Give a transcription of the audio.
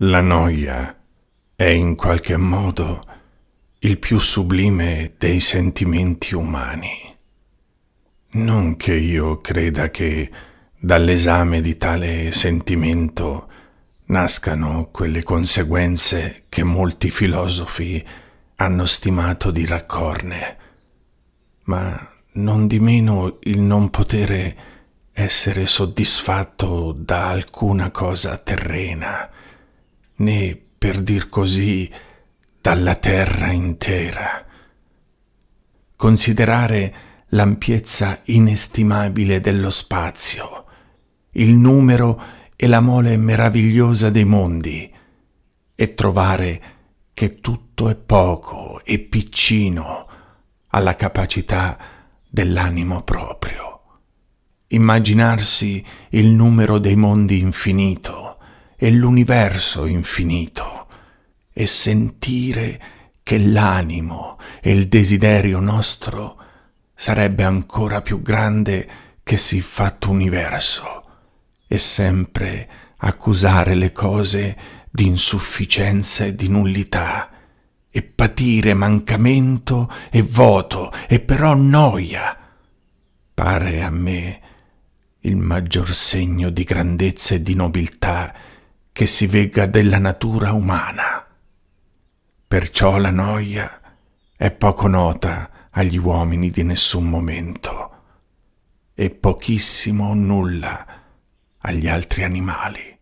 La noia è in qualche modo il più sublime dei sentimenti umani. Non che io creda che dall'esame di tale sentimento nascano quelle conseguenze che molti filosofi hanno stimato di raccorne, ma non di meno il non potere essere soddisfatto da alcuna cosa terrena, né, per dir così, dalla terra intera. Considerare l'ampiezza inestimabile dello spazio, il numero e la mole meravigliosa dei mondi, e trovare che tutto è poco e piccino alla capacità dell'animo proprio. Immaginarsi il numero dei mondi infinito, e l'universo infinito e sentire che l'animo e il desiderio nostro sarebbe ancora più grande che si fatto universo e sempre accusare le cose di insufficienza e di nullità e patire mancamento e voto e però noia pare a me il maggior segno di grandezza e di nobiltà che si vegga della natura umana. Perciò la noia è poco nota agli uomini di nessun momento e pochissimo o nulla agli altri animali.